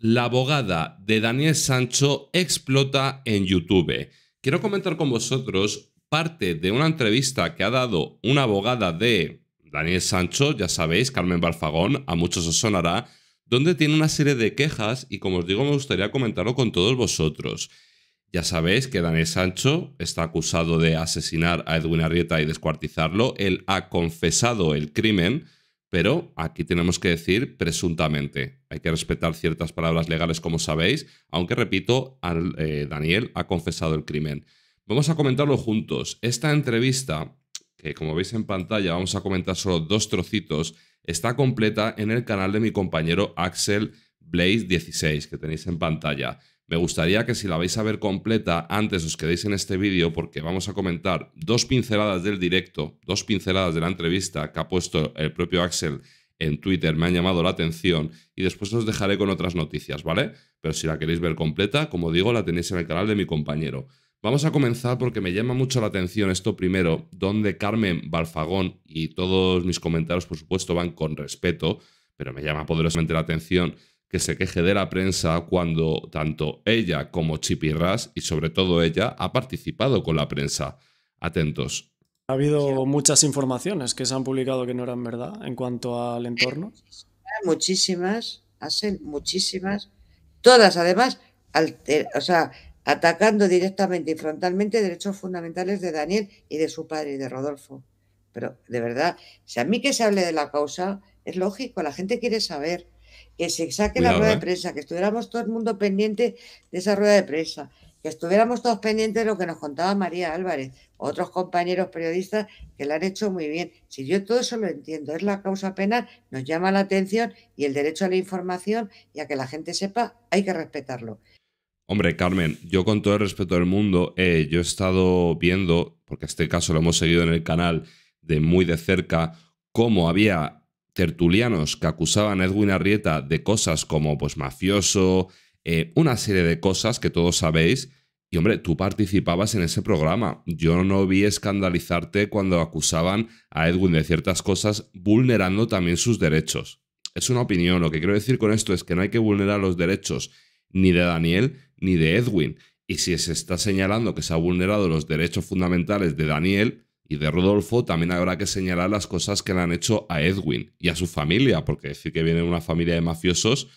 la abogada de Daniel Sancho explota en YouTube. Quiero comentar con vosotros parte de una entrevista que ha dado una abogada de Daniel Sancho, ya sabéis, Carmen Balfagón, a muchos os sonará, donde tiene una serie de quejas y como os digo me gustaría comentarlo con todos vosotros. Ya sabéis que Daniel Sancho está acusado de asesinar a Edwin Arrieta y descuartizarlo, él ha confesado el crimen, pero aquí tenemos que decir presuntamente. Hay que respetar ciertas palabras legales, como sabéis, aunque repito, eh, Daniel ha confesado el crimen. Vamos a comentarlo juntos. Esta entrevista, que como veis en pantalla, vamos a comentar solo dos trocitos, está completa en el canal de mi compañero Axel Blaze 16, que tenéis en pantalla. Me gustaría que si la vais a ver completa, antes os quedéis en este vídeo porque vamos a comentar dos pinceladas del directo, dos pinceladas de la entrevista que ha puesto el propio Axel en Twitter, me han llamado la atención y después os dejaré con otras noticias, ¿vale? Pero si la queréis ver completa, como digo, la tenéis en el canal de mi compañero. Vamos a comenzar porque me llama mucho la atención esto primero, donde Carmen Balfagón y todos mis comentarios, por supuesto, van con respeto, pero me llama poderosamente la atención que se queje de la prensa cuando tanto ella como Chipirras, y sobre todo ella, ha participado con la prensa. Atentos. Ha habido muchas informaciones que se han publicado que no eran verdad en cuanto al entorno. Muchísimas, hacen muchísimas. Todas, además, o sea, atacando directamente y frontalmente derechos fundamentales de Daniel y de su padre y de Rodolfo. Pero, de verdad, si a mí que se hable de la causa, es lógico, la gente quiere saber que se saque la rueda de ¿eh? prensa, que estuviéramos todo el mundo pendiente de esa rueda de prensa, que estuviéramos todos pendientes de lo que nos contaba María Álvarez, otros compañeros periodistas que la han hecho muy bien. Si yo todo eso lo entiendo, es la causa penal, nos llama la atención y el derecho a la información y a que la gente sepa, hay que respetarlo. Hombre, Carmen, yo con todo el respeto del mundo, eh, yo he estado viendo, porque este caso lo hemos seguido en el canal de muy de cerca, cómo había tertulianos que acusaban a Edwin Arrieta de cosas como pues mafioso, eh, una serie de cosas que todos sabéis. Y hombre, tú participabas en ese programa. Yo no vi escandalizarte cuando acusaban a Edwin de ciertas cosas, vulnerando también sus derechos. Es una opinión. Lo que quiero decir con esto es que no hay que vulnerar los derechos ni de Daniel ni de Edwin. Y si se está señalando que se ha vulnerado los derechos fundamentales de Daniel, y de Rodolfo también habrá que señalar las cosas que le han hecho a Edwin y a su familia, porque decir que viene una familia de mafiosos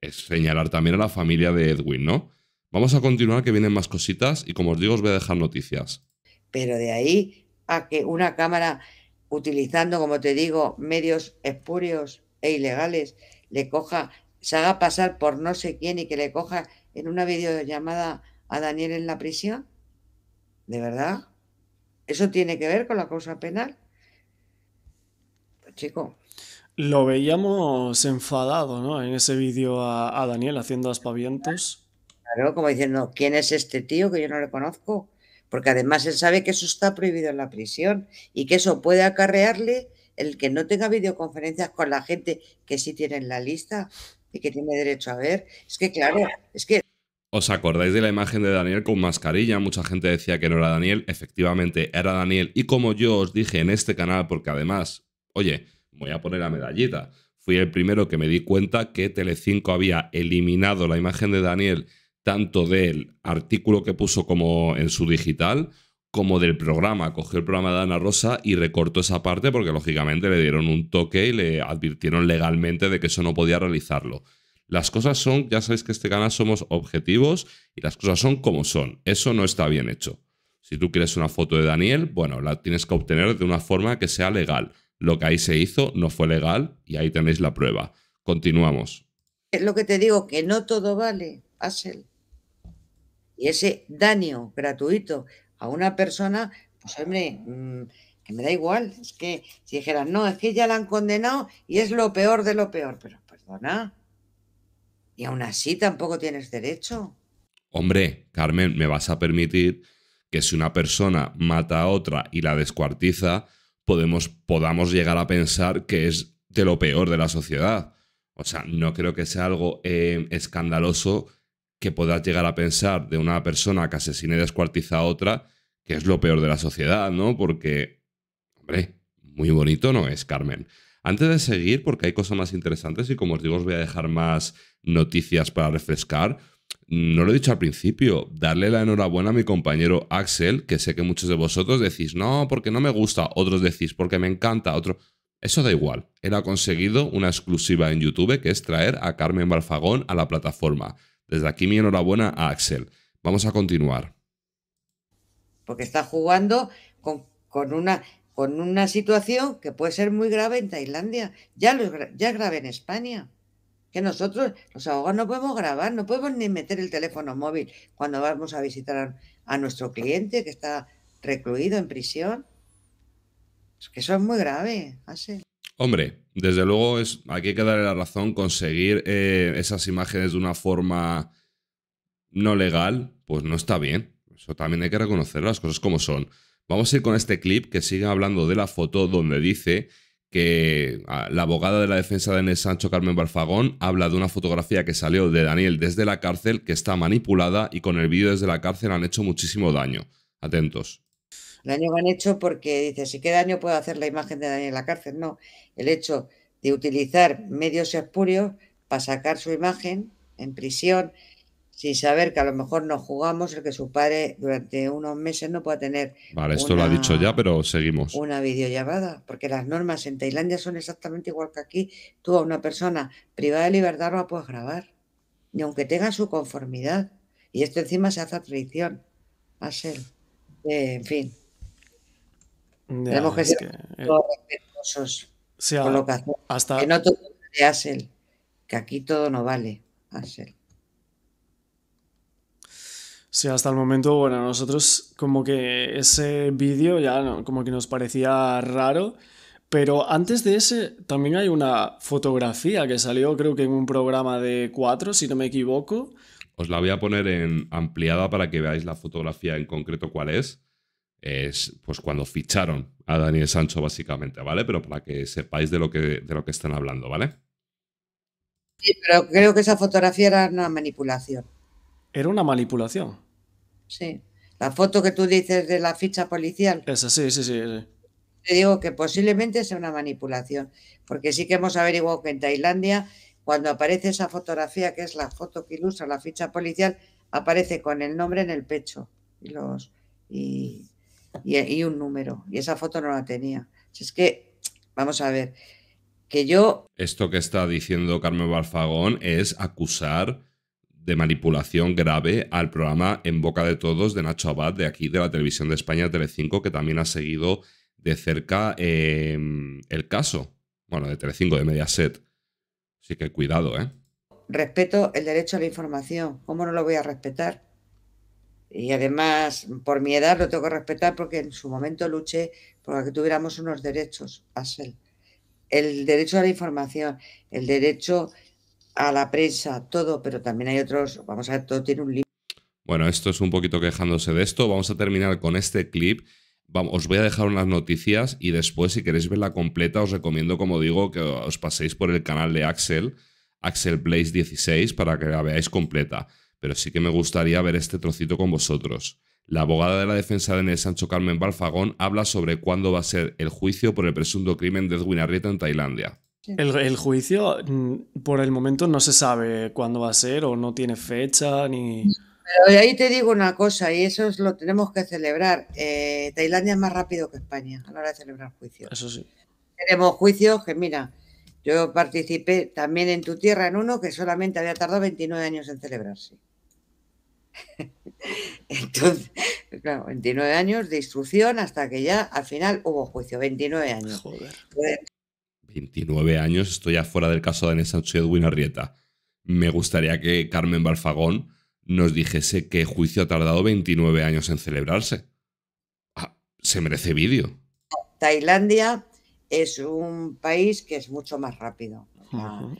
es señalar también a la familia de Edwin, ¿no? Vamos a continuar que vienen más cositas y como os digo os voy a dejar noticias. Pero de ahí a que una cámara utilizando, como te digo, medios espurios e ilegales, le coja, se haga pasar por no sé quién y que le coja en una videollamada a Daniel en la prisión? ¿De verdad? ¿Eso tiene que ver con la causa penal? chico. Lo veíamos enfadado, ¿no? En ese vídeo a, a Daniel haciendo aspavientos. Claro, como diciendo, ¿quién es este tío que yo no le conozco? Porque además él sabe que eso está prohibido en la prisión y que eso puede acarrearle el que no tenga videoconferencias con la gente que sí tiene en la lista y que tiene derecho a ver. Es que, claro, es que ¿Os acordáis de la imagen de Daniel con mascarilla? Mucha gente decía que no era Daniel, efectivamente era Daniel. Y como yo os dije en este canal, porque además, oye, voy a poner la medallita, fui el primero que me di cuenta que Telecinco había eliminado la imagen de Daniel tanto del artículo que puso como en su digital, como del programa. Cogió el programa de Ana Rosa y recortó esa parte porque lógicamente le dieron un toque y le advirtieron legalmente de que eso no podía realizarlo. Las cosas son, ya sabéis que este canal somos objetivos y las cosas son como son. Eso no está bien hecho. Si tú quieres una foto de Daniel, bueno, la tienes que obtener de una forma que sea legal. Lo que ahí se hizo no fue legal y ahí tenéis la prueba. Continuamos. Es eh, Lo que te digo, que no todo vale, asel Y ese daño gratuito a una persona, pues hombre, mm, que me da igual. Es que si dijeras, no, es que ya la han condenado y es lo peor de lo peor. Pero perdona, y aún así tampoco tienes derecho. Hombre, Carmen, me vas a permitir que si una persona mata a otra y la descuartiza, podamos llegar a pensar que es de lo peor de la sociedad. O sea, no creo que sea algo eh, escandaloso que puedas llegar a pensar de una persona que asesina y descuartiza a otra, que es lo peor de la sociedad, ¿no? Porque, hombre, muy bonito no es, Carmen. Antes de seguir, porque hay cosas más interesantes y como os digo, os voy a dejar más noticias para refrescar. No lo he dicho al principio, darle la enhorabuena a mi compañero Axel, que sé que muchos de vosotros decís, no, porque no me gusta, otros decís, porque me encanta, otro. Eso da igual. Él ha conseguido una exclusiva en YouTube, que es traer a Carmen Barfagón a la plataforma. Desde aquí mi enhorabuena a Axel. Vamos a continuar. Porque está jugando con una con una situación que puede ser muy grave en Tailandia, ya, ya es grave en España. Que nosotros, los abogados, no podemos grabar, no podemos ni meter el teléfono móvil cuando vamos a visitar a, nuestro cliente que está recluido en prisión. Es que eso es muy grave, así. Hombre, desde luego es, hay que darle la razón, conseguir eh, esas imágenes de una forma no legal, pues no está bien. Eso también hay que reconocer las cosas como son. Vamos a ir con este clip que sigue hablando de la foto donde dice que ah, la abogada de la defensa de Nes Sancho, Carmen Barfagón, habla de una fotografía que salió de Daniel desde la cárcel que está manipulada y con el vídeo desde la cárcel han hecho muchísimo daño. Atentos. Daño han hecho porque dice, ¿sí qué daño puedo hacer la imagen de Daniel en la cárcel? No, el hecho de utilizar medios espurios para sacar su imagen en prisión sin saber que a lo mejor nos jugamos el que su padre durante unos meses no pueda tener. Vale, esto lo ha dicho ya, pero seguimos. Una videollamada, porque las normas en Tailandia son exactamente igual que aquí. Tú a una persona privada de libertad no la puedes grabar, ni aunque tenga su conformidad. Y esto encima se hace traición. a eh, en fin. Tenemos que ser eh, todos respetuosos con lo que hacemos. Hasta... Que no todo de Asel, que aquí todo no vale. Asel. Sí, hasta el momento, bueno, nosotros como que ese vídeo ya como que nos parecía raro, pero antes de ese también hay una fotografía que salió creo que en un programa de cuatro, si no me equivoco. Os la voy a poner en ampliada para que veáis la fotografía en concreto cuál es. Es pues cuando ficharon a Daniel Sancho básicamente, ¿vale? Pero para que sepáis de lo que, de lo que están hablando, ¿vale? Sí, pero creo que esa fotografía era una manipulación. Era una manipulación sí. La foto que tú dices de la ficha policial. Esa, sí, sí, sí. Te digo que posiblemente sea una manipulación, porque sí que hemos averiguado que en Tailandia, cuando aparece esa fotografía, que es la foto que ilustra la ficha policial, aparece con el nombre en el pecho y los y, un número. Y esa foto no la tenía. es que, vamos a ver, que yo... Esto que está diciendo Carmen Balfagón es acusar de manipulación grave al programa En Boca de Todos de Nacho Abad de aquí de la televisión de España Telecinco que también ha seguido de cerca em, el caso, bueno, de Telecinco, de Mediaset. Así que cuidado, ¿eh? Respeto el derecho a la información, ¿cómo no lo voy a respetar? Y además, por mi edad lo tengo que respetar porque en su momento luché por que tuviéramos unos derechos, Asel. El derecho a la información, el derecho a la prensa, todo, pero también hay otros, vamos a ver, todo tiene un límite. Bueno, esto es un poquito quejándose de esto. Vamos a terminar con este clip. Vamos, os voy a dejar unas noticias y después, si queréis verla completa, os recomiendo, como digo, que os paséis por el canal de Axel, Axel Place 16, para que la veáis completa. Pero sí que me gustaría ver este trocito con vosotros. La abogada de la defensa de Nel Sancho Carmen Balfagón habla sobre cuándo va a ser el juicio por el presunto crimen de Edwin Arrieta en Tailandia. El, juicio, mm, por el momento, no se sabe cuándo va a ser o no tiene fecha ni. Pero ahí te digo una cosa, y eso es lo tenemos que celebrar. Eh, Tailandia es más rápido que España a la hora de celebrar juicios. Eso sí. Tenemos juicios que, mira, yo participé también en tu tierra en uno que solamente había tardado 29 años en celebrarse. Entonces, claro, 29 años de instrucción hasta que ya al final hubo juicio, 29 años. Joder. Pues 29 años, estoy ya fuera del caso de Anessa Edwin Arrieta. Me gustaría que Carmen Balfagón nos dijese qué juicio ha tardado 29 años en celebrarse. Ah, se merece vídeo. Tailandia es un país que es mucho más rápido. Ah,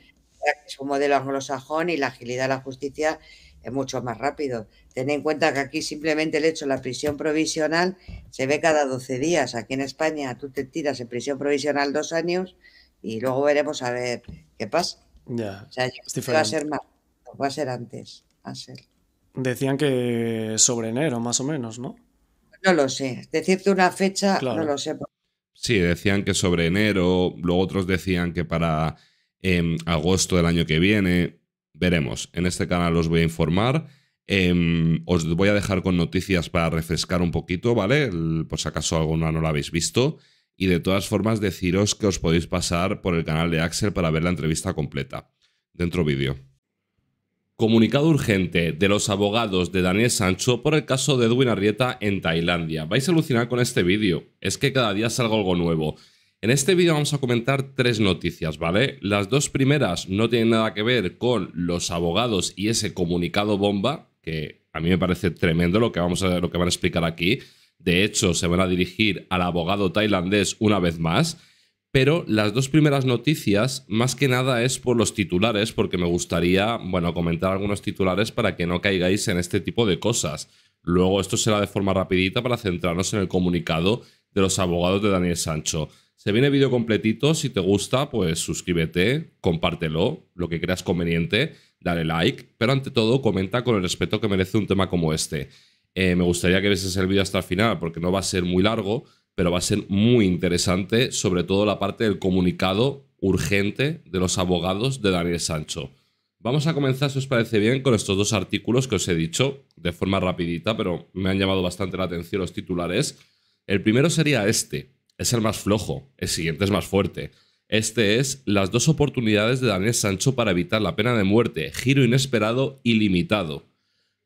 es un modelo anglosajón y la agilidad de la justicia es mucho más rápido. Ten en cuenta que aquí simplemente el hecho de la prisión provisional se ve cada 12 días. Aquí en España tú te tiras en prisión provisional dos años y luego veremos a ver qué pasa. Ya. O sea, va a ser más, va a ser antes. a Decían que sobre enero, más o menos, ¿no? No lo sé. Decirte una fecha, no lo sé. Sí, decían que sobre enero, luego otros decían que para em, agosto del año que viene. Veremos. En este canal os voy a informar. Em, os voy a dejar con noticias para refrescar un poquito, ¿vale? por si acaso alguna no la habéis visto. Y de todas formas, deciros que os podéis pasar por el canal de Axel para ver la entrevista completa. Dentro vídeo. Comunicado urgente de los abogados de Daniel Sancho por el caso de Edwin Arrieta en Tailandia. Vais a alucinar con este vídeo. Es que cada día salgo algo nuevo. En este vídeo vamos a comentar tres noticias, ¿vale? Las dos primeras no tienen nada que ver con los abogados y ese comunicado bomba, que a mí me parece tremendo lo que, vamos a, lo que van a explicar aquí. De hecho, se van a dirigir al abogado tailandés una vez más. Pero las dos primeras noticias, más que nada es por los titulares, porque me gustaría, bueno, comentar algunos titulares para que no caigáis en este tipo de cosas. Luego esto será de forma rapidita para centrarnos en el comunicado de los abogados de Daniel Sancho. Se viene vídeo completito, si te gusta, pues suscríbete, compártelo, lo que creas conveniente, dale like, pero ante todo comenta con el respeto que merece un tema como este. Eh, me gustaría que vieses el vídeo hasta el final, porque no va a ser muy largo, pero va a ser muy interesante, sobre todo la parte del comunicado urgente de los abogados de Daniel Sancho. Vamos a comenzar, si os parece bien, con estos dos artículos que os he dicho, de forma rapidita, pero me han llamado bastante la atención los titulares. El primero sería este, es el más flojo, el siguiente es más fuerte. Este es las dos oportunidades de Daniel Sancho para evitar la pena de muerte, giro inesperado y limitado.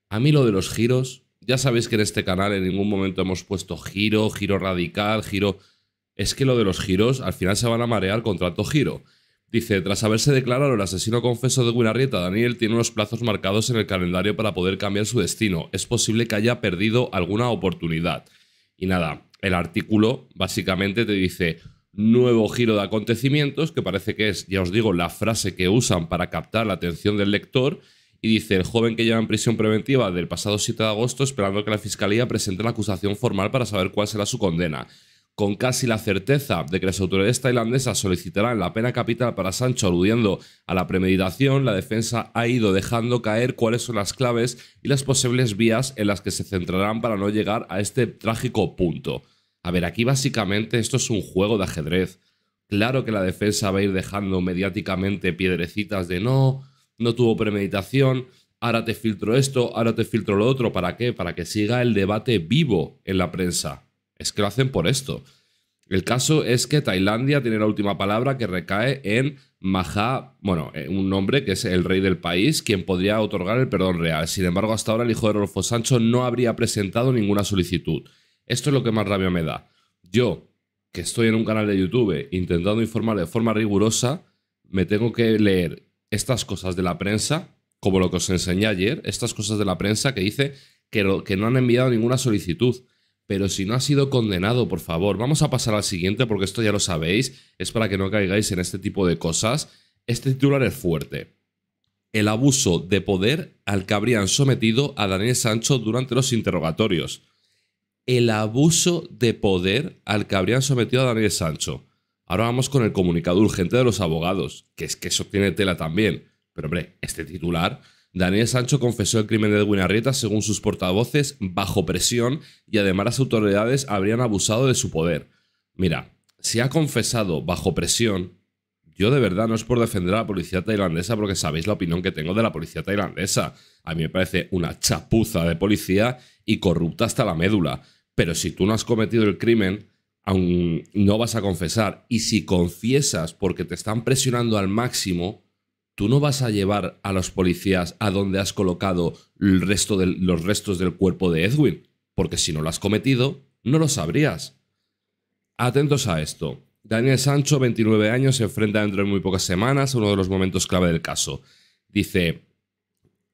A mí lo de los giros ya sabéis que en este canal en ningún momento hemos puesto giro, giro radical, giro... Es que lo de los giros al final se van a marear con tanto giro. Dice, tras haberse declarado el asesino confeso de Guinarrieta, Daniel tiene unos plazos marcados en el calendario para poder cambiar su destino. Es posible que haya perdido alguna oportunidad. Y nada, el artículo básicamente te dice nuevo giro de acontecimientos, que parece que es, ya os digo, la frase que usan para captar la atención del lector y dice el joven que lleva en prisión preventiva del pasado 7 de agosto esperando que la Fiscalía presente la acusación formal para saber cuál será su condena. Con casi la certeza de que las autoridades tailandesas solicitarán la pena capital para Sancho aludiendo a la premeditación, la defensa ha ido dejando caer cuáles son las claves y las posibles vías en las que se centrarán para no llegar a este trágico punto. A ver, aquí básicamente esto es un juego de ajedrez. Claro que la defensa va a ir dejando mediáticamente piedrecitas de no, no tuvo premeditación, ahora te filtro esto, ahora te filtro lo otro. ¿Para qué? Para que siga el debate vivo en la prensa. Es que lo hacen por esto. El caso es que Tailandia tiene la última palabra que recae en Maha, bueno, eh, un nombre que es el rey del país, quien podría otorgar el perdón real. Sin embargo, hasta ahora el hijo de Rolfo Sancho no habría presentado ninguna solicitud. Esto es lo que más rabia me da. Yo, que estoy en un canal de YouTube intentando informar de forma rigurosa, me tengo que leer estas cosas de la prensa, como lo que os enseñé ayer, estas cosas de la prensa que dice que, no han enviado ninguna solicitud. Pero si no ha sido condenado, por favor, vamos a pasar al siguiente porque esto ya lo sabéis, es para que no caigáis en este tipo de cosas. Este titular es fuerte. El abuso de poder al que habrían sometido a Daniel Sancho durante los interrogatorios. El abuso de poder al que habrían sometido a Daniel Sancho. Ahora vamos con el comunicado urgente de los abogados, que es que eso tiene tela también. Pero hombre, este titular, Daniel Sancho confesó el crimen de Edwin Arrieta según sus portavoces bajo presión y además las autoridades habrían abusado de su poder. Mira, si ha confesado bajo presión, yo de verdad no es por defender a la policía tailandesa porque sabéis la opinión que tengo de la policía tailandesa. A mí me parece una chapuza de policía y corrupta hasta la médula. Pero si tú no has cometido el crimen, aún no vas a confesar. Y si confiesas porque te están presionando al máximo, tú no vas a llevar a los policías a donde has colocado el resto los restos del cuerpo de Edwin, porque si no lo has cometido, no lo sabrías. Atentos a esto. Daniel Sancho, 29 años, se enfrenta dentro de muy pocas semanas a uno de los momentos clave del caso. Dice,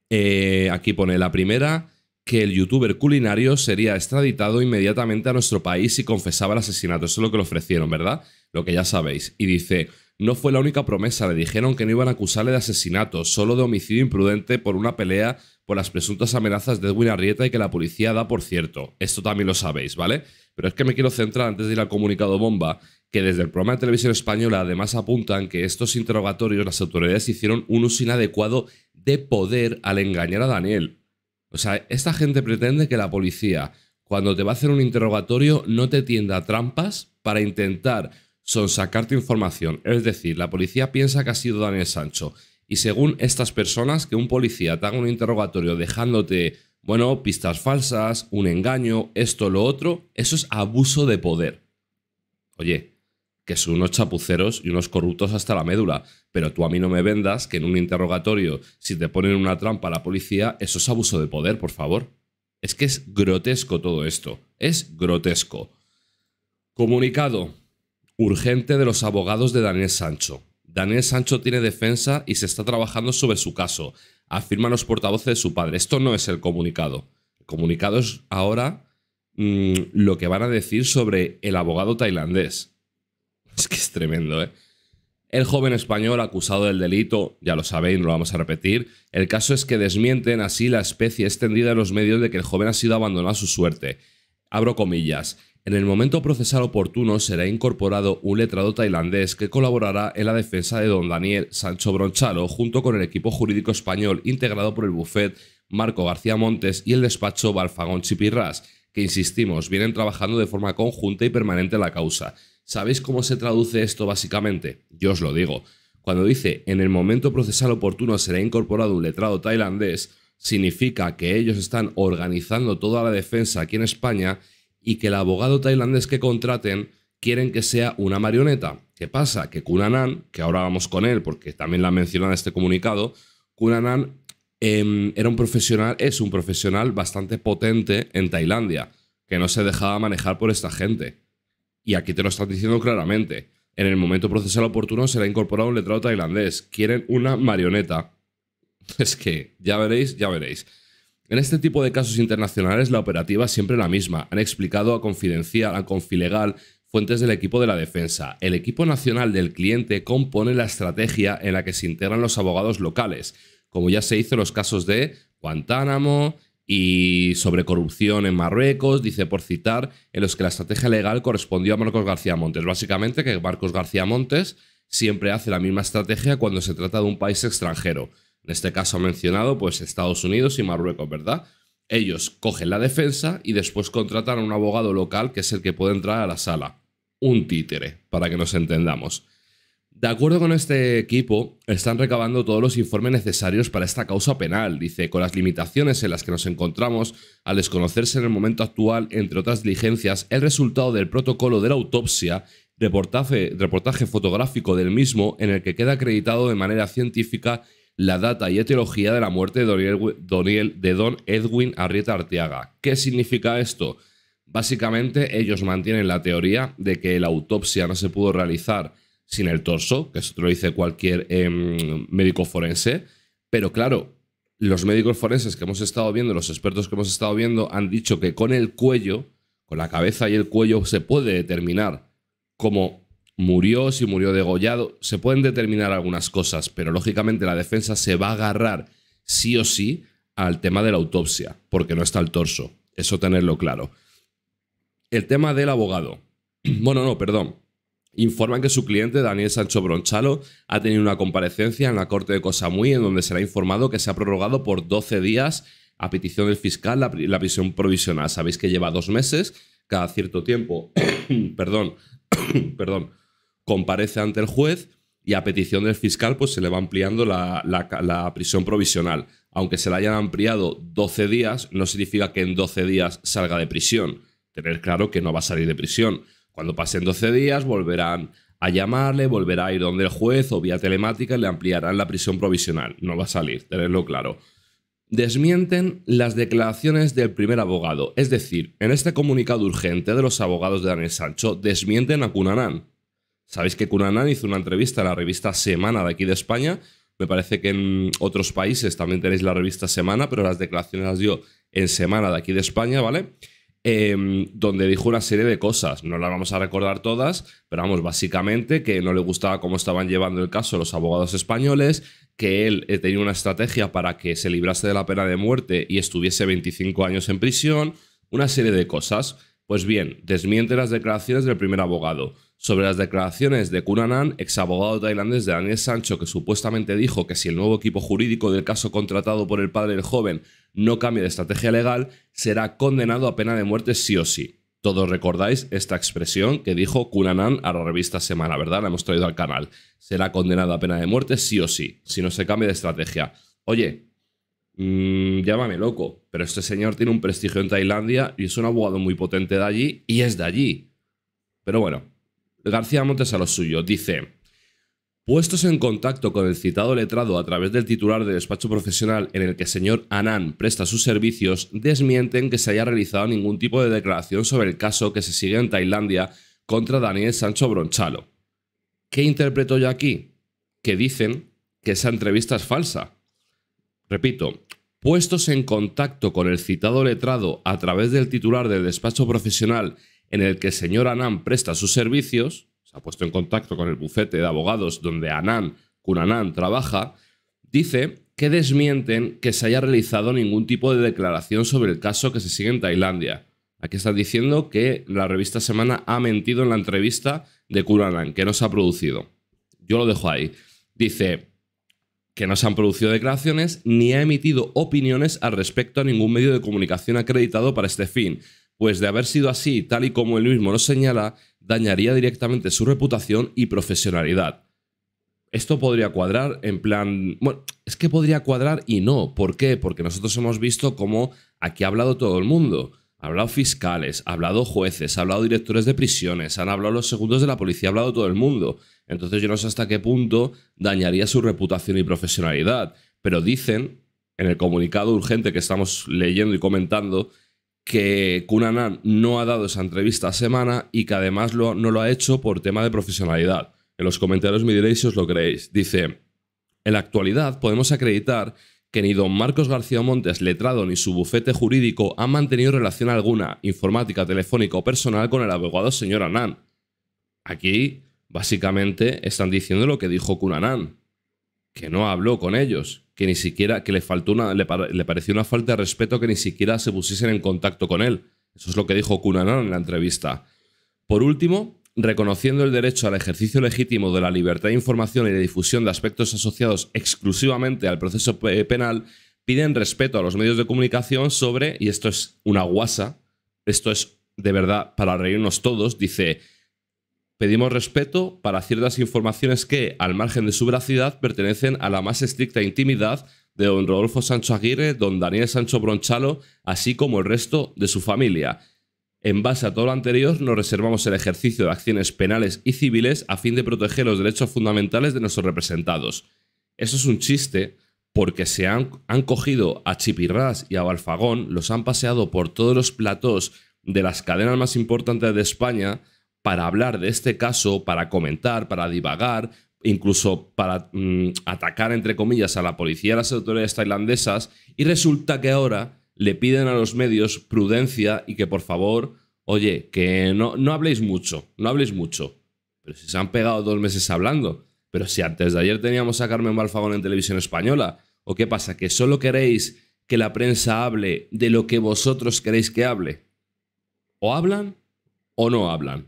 eh, aquí pone la primera, que el youtuber culinario sería extraditado inmediatamente a nuestro país si confesaba el asesinato. Eso es lo que le ofrecieron, ¿verdad? Lo que ya sabéis. Y dice, no fue la única promesa, le dijeron que no iban a acusarle de asesinato, solo de homicidio imprudente por una pelea por las presuntas amenazas de Edwin Arrieta y que la policía da por cierto. Esto también lo sabéis, ¿vale? Pero es que me quiero centrar antes de ir al comunicado bomba, que desde el programa de televisión española además apuntan que estos interrogatorios las autoridades hicieron un uso inadecuado de poder al engañar a Daniel. O sea, esta gente pretende que la policía, cuando te va a hacer un interrogatorio, no te tienda trampas para intentar sonsacarte información. Es decir, la policía piensa que ha sido Daniel Sancho. Y según estas personas, que un policía te haga un interrogatorio dejándote, bueno, pistas falsas, un engaño, esto, lo otro, eso es abuso de poder. Oye, que son unos chapuceros y unos corruptos hasta la médula. Pero tú a mí no me vendas que en un interrogatorio, si te ponen una trampa a la policía, eso es abuso de poder, por favor. Es que es grotesco todo esto. Es grotesco. Comunicado urgente de los abogados de Daniel Sancho. Daniel Sancho tiene defensa y se está trabajando sobre su caso, afirman los portavoces de su padre. Esto no es el comunicado. El comunicado es ahora mm, lo que van a decir sobre el abogado tailandés es que es tremendo, ¿eh? El joven español acusado del delito, ya lo sabéis, lo vamos a repetir. El caso es que desmienten así la especie extendida en los medios de que el joven ha sido abandonado a su suerte. Abro comillas. En el momento procesal oportuno será incorporado un letrado tailandés que colaborará en la defensa de don Daniel Sancho Bronchalo junto con el equipo jurídico español integrado por el bufet Marco García Montes y el despacho Balfagón Chipirras, que insistimos, vienen trabajando de forma conjunta y permanente en la causa. ¿Sabéis cómo se traduce esto básicamente? Yo os lo digo. Cuando dice en el momento procesal oportuno será incorporado un letrado tailandés, significa que ellos están organizando toda la defensa aquí en España y que el abogado tailandés que contraten quieren que sea una marioneta. ¿Qué pasa? Que Kunanan, que ahora vamos con él porque también la menciona en este comunicado, Kunanan em, era un profesional, es un profesional bastante potente en Tailandia, que no se dejaba manejar por esta gente. Y aquí te lo están diciendo claramente. En el momento procesal oportuno será incorporado un letrado tailandés. Quieren una marioneta. Es que, ya veréis, ya veréis. En este tipo de casos internacionales la operativa es siempre la misma. Han explicado a Confidencial, a Confilegal, fuentes del equipo de la defensa. El equipo nacional del cliente compone la estrategia en la que se integran los abogados locales, como ya se hizo en los casos de Guantánamo, y sobre corrupción en Marruecos, dice por citar, en los que la estrategia legal correspondió a Marcos García Montes. Básicamente que Marcos García Montes siempre hace la misma estrategia cuando se trata de un país extranjero. En este caso ha mencionado pues Estados Unidos y Marruecos, ¿verdad? Ellos cogen la defensa y después contratan a un abogado local que es el que puede entrar a la sala. Un títere, para que nos entendamos. De acuerdo con este equipo, están recabando todos los informes necesarios para esta causa penal. Dice, con las limitaciones en las que nos encontramos, al desconocerse en el momento actual, entre otras diligencias, el resultado del protocolo de la autopsia, reportaje, reportaje fotográfico del mismo, en el que queda acreditado de manera científica la data y etiología de la muerte de Don de Don Edwin Arrieta Arteaga. ¿Qué significa esto? Básicamente, ellos mantienen la teoría de que la autopsia no se pudo realizar sin el torso, que eso lo dice cualquier em, médico forense. Pero claro, los médicos forenses que hemos estado viendo, los expertos que hemos estado viendo, han dicho que con el cuello, con la cabeza y el cuello, se puede determinar cómo murió, si murió degollado. Se pueden determinar algunas cosas, pero lógicamente la defensa se va a agarrar sí o sí al tema de la autopsia, porque no está el torso. Eso tenerlo claro. El tema del abogado. Bueno, no, perdón informan que su cliente, Daniel Sancho Bronchalo, ha tenido una comparecencia en la Corte de Cosamuy en donde se le ha informado que se ha prorrogado por 12 días a petición del fiscal la, prisión provisional. Sabéis que lleva dos meses, cada cierto tiempo, perdón, perdón, comparece ante el juez y a petición del fiscal pues se le va ampliando la, la, prisión provisional. Aunque se la hayan ampliado 12 días, no significa que en 12 días salga de prisión. Tener claro que no va a salir de prisión. Cuando pasen 12 días volverán a llamarle, volverá a ir donde el juez o vía telemática le ampliarán la prisión provisional. No va a salir, tenedlo claro. Desmienten las declaraciones del primer abogado, es decir, en este comunicado urgente de los abogados de Daniel Sancho, desmienten a Cunanan. Sabéis que Cunanan hizo una entrevista en la revista Semana de aquí de España. Me parece que en otros países también tenéis la revista Semana, pero las declaraciones las dio en Semana de aquí de España, ¿vale? Em, donde dijo una serie de cosas. No las vamos a recordar todas, pero vamos, básicamente que no le gustaba cómo estaban llevando el caso los abogados españoles, que él eh, tenía una estrategia para que se librase de la pena de muerte y estuviese 25 años en prisión, una serie de cosas. Pues bien, desmiente las declaraciones del primer abogado sobre las declaraciones de Kunanan, exabogado tailandés de Daniel Sancho, que supuestamente dijo que si el nuevo equipo jurídico del caso contratado por el padre del joven no cambia de estrategia legal, será condenado a pena de muerte sí o sí. Todos recordáis esta expresión que dijo Kunanan a la revista Semana, ¿verdad? La hemos traído al canal. Será condenado a pena de muerte sí o sí, si no se cambia de estrategia. Oye, mm, llámame loco, pero este señor tiene un prestigio en Tailandia y es un abogado muy potente de allí y es de allí. Pero bueno, García Montes a lo suyo. Dice, puestos en contacto con el citado letrado a través del titular del despacho profesional en el que el señor Anán presta sus servicios, desmienten que se haya realizado ningún tipo de declaración sobre el caso que se sigue en Tailandia contra Daniel Sancho Bronchalo. ¿Qué interpreto yo aquí? Que dicen que esa entrevista es falsa. Repito, puestos en contacto con el citado letrado a través del titular del despacho profesional en el que el señor Anand presta sus servicios, se ha puesto en contacto con el bufete de abogados donde Anán, Kunanan, trabaja, dice que desmienten que se haya realizado ningún tipo de declaración sobre el caso que se sigue en Tailandia. Aquí están diciendo que la revista Semana ha mentido en la entrevista de Kunanan, que no se ha producido. Yo lo dejo ahí. Dice, que no se han producido declaraciones ni ha emitido opiniones al respecto a ningún medio de comunicación acreditado para este fin, pues de haber sido así, tal y como él mismo lo señala, dañaría directamente su reputación y profesionalidad. Esto podría cuadrar en plan... Bueno, es que podría cuadrar y no. ¿Por qué? Porque nosotros hemos visto cómo aquí ha hablado todo el mundo. Ha hablado fiscales, ha hablado jueces, ha hablado directores de prisiones, han hablado los segundos de la policía, ha hablado todo el mundo. Entonces yo no sé hasta qué punto dañaría su reputación y profesionalidad. Pero dicen, en el comunicado urgente que estamos leyendo y comentando, que Cunanan no ha dado esa entrevista a semana y que además lo, no lo ha hecho por tema de profesionalidad. En los comentarios me diréis si os lo creéis. Dice, en la actualidad podemos acreditar que ni don Marcos García Montes, letrado, ni su bufete jurídico han mantenido relación alguna, informática, telefónica o personal, con el abogado señor Anán. Aquí, básicamente, están diciendo lo que dijo Cunanan que no habló con ellos, que ni siquiera, que le, faltó una, le, le, pareció una falta de respeto que ni siquiera se pusiesen en contacto con él. Eso es lo que dijo Cunanan en la entrevista. Por último, reconociendo el derecho al ejercicio legítimo de la libertad de información y de difusión de aspectos asociados exclusivamente al proceso penal, piden respeto a los medios de comunicación sobre, y esto es una guasa, esto es de verdad para reírnos todos, dice, pedimos respeto para ciertas informaciones que, al margen de su veracidad, pertenecen a la más estricta intimidad de don Rodolfo Sancho Aguirre, don Daniel Sancho Bronchalo, así como el resto de su familia. En base a todo lo anterior, nos reservamos el ejercicio de acciones penales y civiles a fin de proteger los derechos fundamentales de nuestros representados. Eso es un chiste porque se han, cogido a Chipirras y a Balfagón, los han paseado por todos los platós de las cadenas más importantes de España, para hablar de este caso, para comentar, para divagar, incluso para mm, atacar, entre comillas, a la policía y a las autoridades tailandesas, y resulta que ahora le piden a los medios prudencia y que por favor, oye, que no, no habléis mucho, no habléis mucho. Pero si se han pegado dos meses hablando, pero si antes de ayer teníamos a Carmen Balfagón en televisión española, ¿o qué pasa? ¿Que solo queréis que la prensa hable de lo que vosotros queréis que hable? ¿O hablan o no hablan?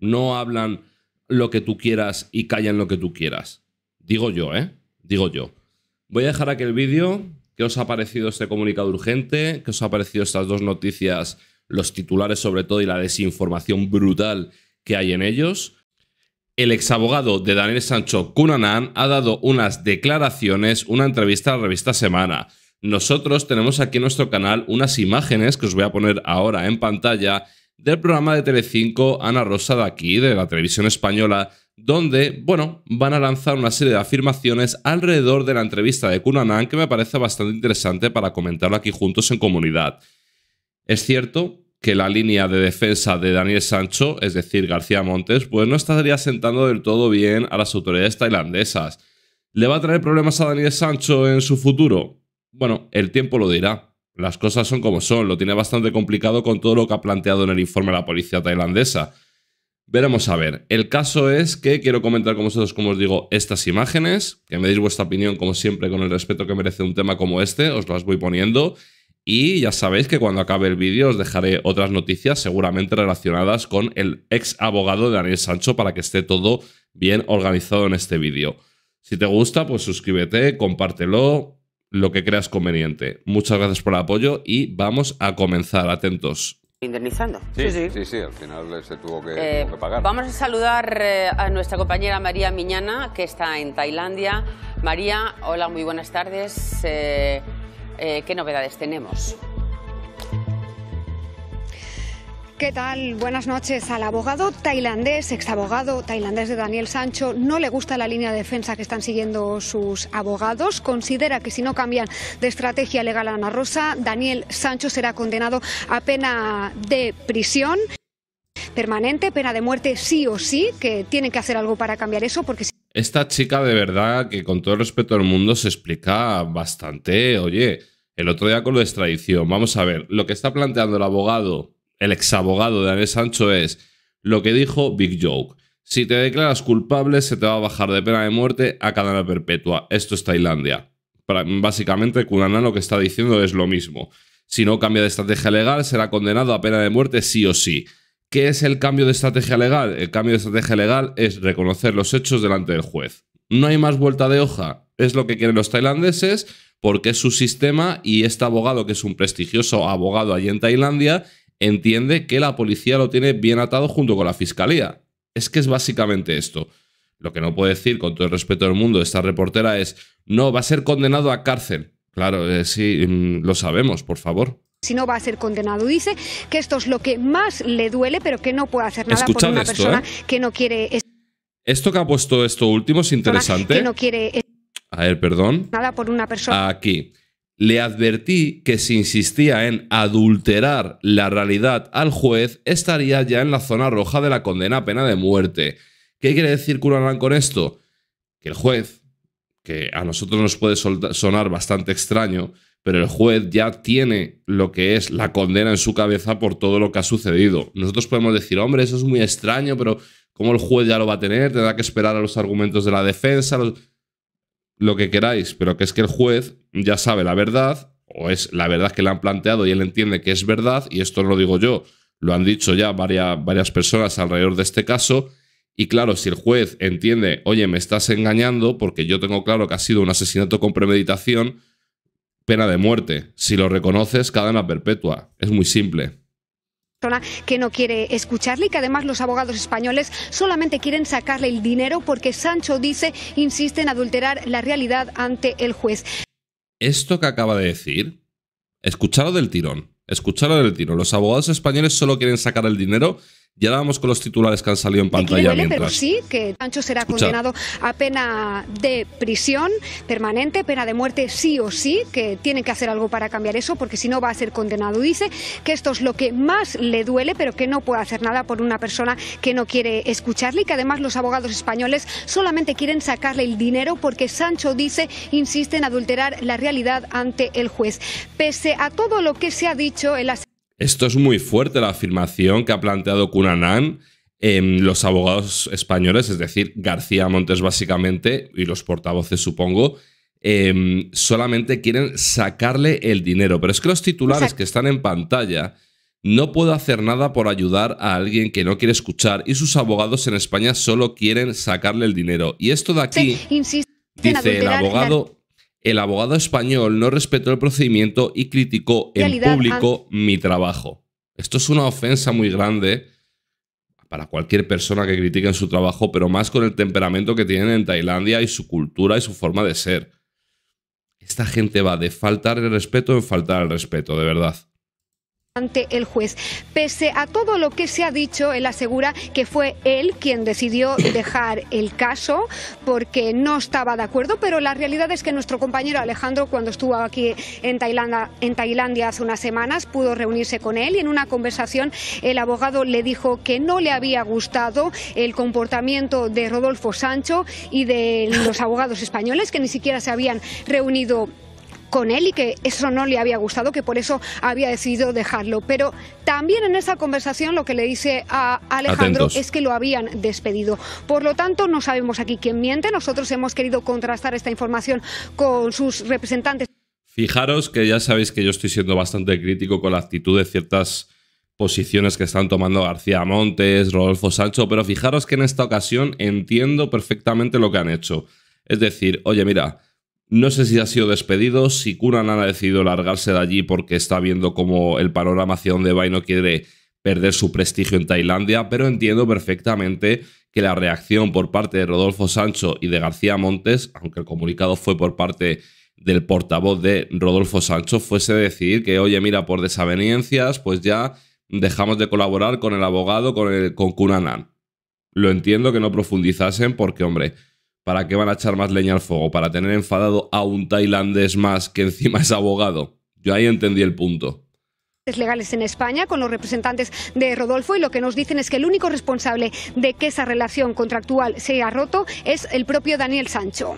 no hablan lo que tú quieras y callan lo que tú quieras. Digo yo, ¿eh? Digo yo. Voy a dejar aquí el vídeo. ¿Qué os ha parecido este comunicado urgente? ¿Qué os ha parecido estas dos noticias? Los titulares sobre todo y la desinformación brutal que hay en ellos. El exabogado de Daniel Sancho Cunanan ha dado unas declaraciones, una entrevista a la revista Semana. Nosotros tenemos aquí en nuestro canal unas imágenes que os voy a poner ahora en pantalla del programa de Telecinco Ana Rosa de aquí, de la televisión española, donde, bueno, van a lanzar una serie de afirmaciones alrededor de la entrevista de Cunanan que me parece bastante interesante para comentarlo aquí juntos en comunidad. Es cierto que la línea de defensa de Daniel Sancho, es decir, García Montes, pues no estaría sentando del todo bien a las autoridades tailandesas. ¿Le va a traer problemas a Daniel Sancho en su futuro? Bueno, el tiempo lo dirá. Las cosas son como son, lo tiene bastante complicado con todo lo que ha planteado en el informe la policía tailandesa. Veremos a ver. El caso es que quiero comentar con vosotros, como os digo, estas imágenes, que me deis vuestra opinión, como siempre, con el respeto que merece un tema como este, os las voy poniendo. Y ya sabéis que cuando acabe el vídeo os dejaré otras noticias seguramente relacionadas con el ex abogado de Daniel Sancho para que esté todo bien organizado en este vídeo. Si te gusta, pues suscríbete, compártelo, lo que creas conveniente. Muchas gracias por el apoyo y vamos a comenzar. Atentos indemnizando. Sí, sí, sí, sí, al final se eh, tuvo que, pagar. Vamos a saludar eh, a nuestra compañera María Miñana, que está en Tailandia. María, hola, muy buenas tardes. Eh, ¿Qué novedades tenemos? ¿Qué tal? Buenas noches. Al abogado tailandés, exabogado tailandés de Daniel Sancho, no le gusta la línea de defensa que están siguiendo sus abogados. Considera que si no cambian de estrategia legal a Ana Rosa, Daniel Sancho será condenado a pena de prisión permanente, pena de muerte sí o sí, que tiene que hacer algo para cambiar eso porque Esta chica de verdad que con todo el respeto del mundo se explica bastante, oye, el otro día con lo de extradición, vamos a ver, lo que está planteando el abogado el exabogado de Daniel Sancho es lo que dijo Big Joke. Si te declaras culpable, se te va a bajar de pena de muerte a cadena perpetua. Esto es Tailandia. básicamente, Cunanan lo que está diciendo es lo mismo. Si no cambia de estrategia legal, será condenado a pena de muerte sí o sí. ¿Qué es el cambio de estrategia legal? El cambio de estrategia legal es reconocer los hechos delante del juez. No hay más vuelta de hoja. Es lo que quieren los tailandeses porque es su sistema y este abogado, que es un prestigioso abogado allí en Tailandia, entiende que la policía lo tiene bien atado junto con la fiscalía. Es que es básicamente esto. Lo que no puede decir, con todo el respeto del mundo, esta reportera es, no, va a ser condenado a cárcel. Claro, eh, sí, mm, lo sabemos, por favor si no va a ser condenado. Dice que esto es lo que más le duele, pero que no puede hacer nada por una persona ¿eh? que no quiere. Esto que ha puesto esto último es interesante. A ver, perdón. Nada por una persona. Aquí le advertí que si insistía en adulterar la realidad al juez, estaría ya en la zona roja de la condena a pena de muerte. ¿Qué quiere decir Curanán con esto? Que el juez, que a nosotros nos puede sonar bastante extraño, pero el juez ya tiene lo que es la condena en su cabeza por todo lo que ha sucedido. Nosotros podemos decir, hombre, eso es muy extraño, pero ¿cómo el juez ya lo va a tener? Tendrá que esperar a los argumentos de la defensa lo que queráis, pero que es que el juez ya sabe la verdad, o es la verdad que le han planteado y él entiende que es verdad, y esto no lo digo yo, lo han dicho ya varias, varias personas alrededor de este caso, y claro, si el juez entiende, oye, me estás engañando porque yo tengo claro que ha sido un asesinato con premeditación, pena de muerte. Si lo reconoces, cadena perpetua. Es muy simple que no quiere escucharle y que además los abogados españoles solamente quieren sacarle el dinero porque Sancho dice, insiste en adulterar la realidad ante el juez. Esto que acaba de decir, escucharlo del tirón, escucharlo del tirón. Los abogados españoles solo quieren sacar el dinero ya hablamos con los titulares que han salido en pantalla. pero sí, que Sancho será condenado a pena de prisión permanente, pena de muerte sí o sí, que tiene que hacer algo para cambiar eso, porque si no va a ser condenado. Dice que esto es lo que más le duele, pero que no puede hacer nada por una persona que no quiere escucharle y que además los abogados españoles solamente quieren sacarle el dinero porque Sancho dice, insiste en adulterar la realidad ante el juez. Pese a todo lo que se ha dicho, el esto es muy fuerte la afirmación que ha planteado Cunanan los abogados españoles, es decir, García Montes básicamente, y los portavoces supongo, em, solamente quieren sacarle el dinero. Pero es que los titulares que están en pantalla no puedo hacer nada por ayudar a alguien que no quiere escuchar y sus abogados en España solo quieren sacarle el dinero. Y esto de aquí, dice el abogado el abogado español no respetó el procedimiento y criticó en público ah. mi trabajo. Esto es una ofensa muy grande para cualquier persona que critique su trabajo, pero más con el temperamento que tienen en Tailandia y su cultura y su forma de ser. Esta gente va de faltar el respeto en faltar el respeto, de verdad ante el juez. Pese a todo lo que se ha dicho, él asegura que fue él quien decidió dejar el caso porque no estaba de acuerdo, pero la realidad es que nuestro compañero Alejandro, cuando estuvo aquí en Tailandia, en Tailandia hace unas semanas, pudo reunirse con él y en una conversación el abogado le dijo que no le había gustado el comportamiento de Rodolfo Sancho y de los abogados españoles que ni siquiera se habían reunido con él y que eso no le había gustado, que por eso había decidido dejarlo. Pero también en esa conversación lo que le dice a Alejandro es que lo habían despedido. Por lo tanto, no sabemos aquí quién miente. Nosotros hemos querido contrastar esta información con sus representantes. Fijaros que ya sabéis que yo estoy siendo bastante crítico con la actitud de ciertas posiciones que están tomando García Montes, Rodolfo Sancho, pero fijaros que en esta ocasión entiendo perfectamente lo que han hecho. Es decir, oye, mira, no sé si ha sido despedido, si Cunanan ha decidido largarse de allí porque está viendo cómo el panorama hacia donde va y no quiere perder su prestigio en Tailandia, pero entiendo perfectamente que la reacción por parte de Rodolfo Sancho y de García Montes, aunque el comunicado fue por parte del portavoz de Rodolfo Sancho, fuese decir que, oye, mira, por desavenencias, pues ya dejamos de colaborar con el abogado, con, el, con Lo entiendo que no profundizasen porque, hombre, ¿Para qué van a echar más leña al fuego? ¿Para tener enfadado a un tailandés más que encima es abogado? Yo ahí entendí el punto legales en España con los representantes de Rodolfo y lo que nos dicen es que el único responsable de que esa relación contractual se haya roto es el propio Daniel Sancho.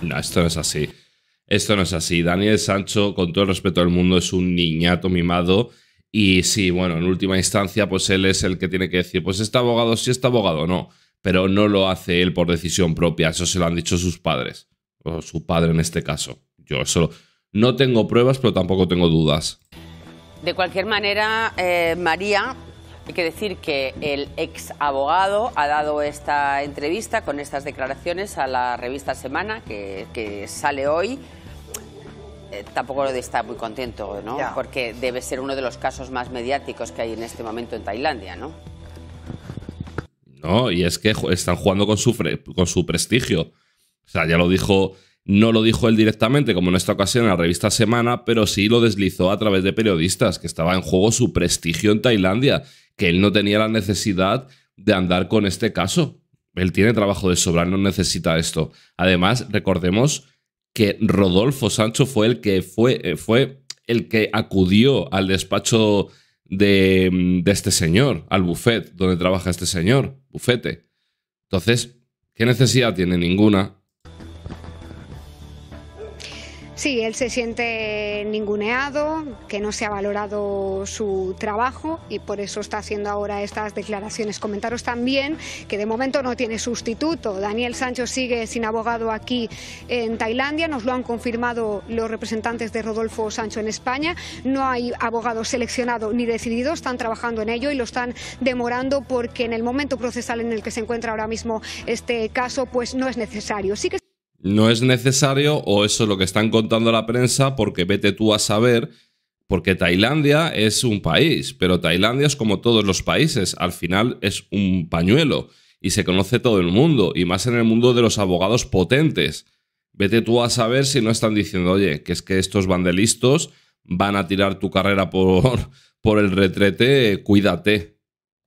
No, esto no es así. Esto no es así. Daniel Sancho, con todo el respeto del mundo, es un niñato mimado. Y sí, bueno, en última instancia, pues él es el que tiene que decir, pues este abogado sí, este abogado no pero no lo hace él por decisión propia, eso se lo han dicho sus padres, o su padre en este caso. Yo solo no tengo pruebas, pero tampoco tengo dudas. De cualquier manera, eh, María, hay que decir que el ex abogado ha dado esta entrevista con estas declaraciones a la revista Semana, que, sale hoy. Eh, tampoco lo estar muy contento, ¿no? Porque debe ser uno de los casos más mediáticos que hay en este momento en Tailandia, ¿no? No, y es que están jugando con su, con su prestigio. O sea, ya lo dijo, no lo dijo él directamente, como en esta ocasión en la revista Semana, pero sí lo deslizó a través de periodistas, que estaba en juego su prestigio en Tailandia, que él no tenía la necesidad de andar con este caso. Él tiene trabajo de sobra, no necesita esto. Además, recordemos que Rodolfo Sancho fue el que fue, eh, fue el que acudió al despacho Mm, de, este señor, al buffet donde trabaja este señor, bufete. Entonces, ¿qué necesidad tiene ninguna Sí, él se siente ninguneado, que no se ha valorado su trabajo y por eso está haciendo ahora estas declaraciones. Comentaros también que de momento no tiene sustituto. Daniel Sancho sigue sin abogado aquí en Tailandia, nos lo han confirmado los representantes de Rodolfo Sancho en España. No hay abogado seleccionado ni decidido, están trabajando en ello y lo están demorando porque en el momento procesal en el que se encuentra ahora mismo este caso, pues no es necesario. Sí que no es necesario o eso es lo que están contando la prensa porque vete tú a saber, porque Tailandia es un país, pero Tailandia es como todos los países, al final es un pañuelo y se conoce todo el mundo y más en el mundo de los abogados potentes. Vete tú a saber si no están diciendo, oye, que es que estos bandelistos van a tirar tu carrera por, por el retrete, cuídate,